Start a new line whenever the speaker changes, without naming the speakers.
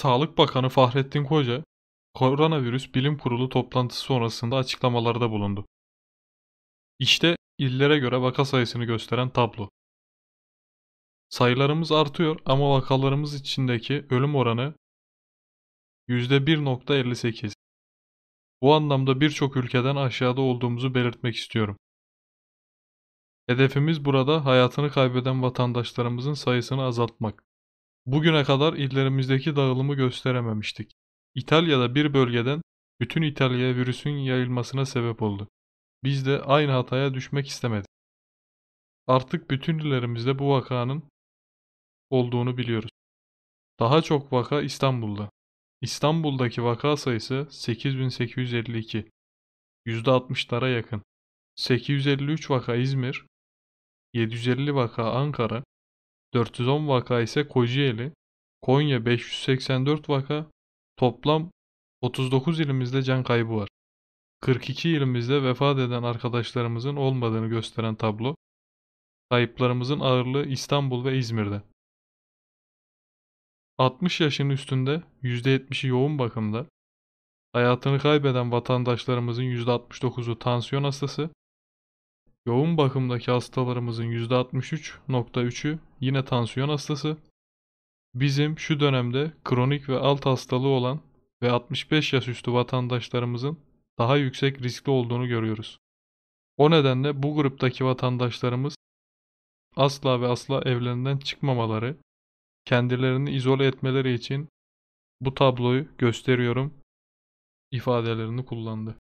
Sağlık Bakanı Fahrettin Koca, Koronavirüs Bilim Kurulu toplantısı sonrasında açıklamalarda bulundu. İşte illere göre vaka sayısını gösteren tablo. Sayılarımız artıyor ama vakalarımız içindeki ölüm oranı %1.58. Bu anlamda birçok ülkeden aşağıda olduğumuzu belirtmek istiyorum. Hedefimiz burada hayatını kaybeden vatandaşlarımızın sayısını azaltmak. Bugüne kadar illerimizdeki dağılımı gösterememiştik. İtalya'da bir bölgeden bütün İtalya'ya virüsün yayılmasına sebep oldu. Biz de aynı hataya düşmek istemedik. Artık bütün illerimizde bu vakanın olduğunu biliyoruz. Daha çok vaka İstanbul'da. İstanbul'daki vaka sayısı 8852. %60'lara yakın. 853 vaka İzmir, 750 vaka Ankara, 410 vaka ise Kocaeli, Konya 584 vaka, toplam 39 ilimizde can kaybı var. 42 ilimizde vefat eden arkadaşlarımızın olmadığını gösteren tablo, kayıplarımızın ağırlığı İstanbul ve İzmir'de. 60 yaşın üstünde %70'i yoğun bakımda, hayatını kaybeden vatandaşlarımızın %69'u tansiyon hastası, Yoğun bakımdaki hastalarımızın %63.3'ü yine tansiyon hastası. Bizim şu dönemde kronik ve alt hastalığı olan ve 65 yaş üstü vatandaşlarımızın daha yüksek riskli olduğunu görüyoruz. O nedenle bu gruptaki vatandaşlarımız asla ve asla evlerinden çıkmamaları, kendilerini izole etmeleri için bu tabloyu gösteriyorum ifadelerini kullandı.